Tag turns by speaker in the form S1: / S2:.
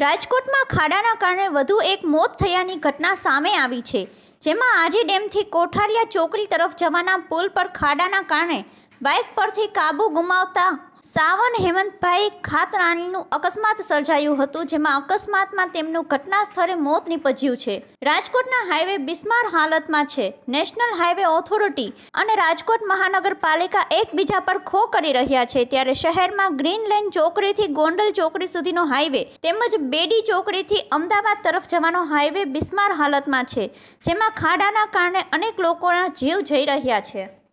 S1: રાજકોટમાં ખાડાના કારણે વધુ એક મોત થયાની ઘટના સામે આવી છે જેમાં આજે ડેમથી કોઠારિયા ચોકડી તરફ જવાના પુલ પર ખાડાના કારણે બાઇક પરથી કાબુ ગુમાવતા સાવન હેમંતભાઈ ખાતરાણીનું અકસ્માત સર્જાયું હતું જેમાં અકસ્માતમાં તેમનું ઘટના સ્થળે મોત નીપજ્યું છે રાજકોટના હાઈવે બિસ્માર હાલતમાં છે નેશનલ હાઈવે ઓથોરિટી અને રાજકોટ મહાનગરપાલિકા એકબીજા પર ખો કરી રહ્યા છે ત્યારે શહેરમાં ગ્રીન લેન ચોકડીથી ગોંડલ ચોકડી સુધીનો હાઈવે તેમજ બેડી ચોકડીથી અમદાવાદ તરફ જવાનો હાઈવે બિસ્માર હાલતમાં છે જેમાં ખાડાના કારણે અનેક લોકોના જીવ જઈ રહ્યા છે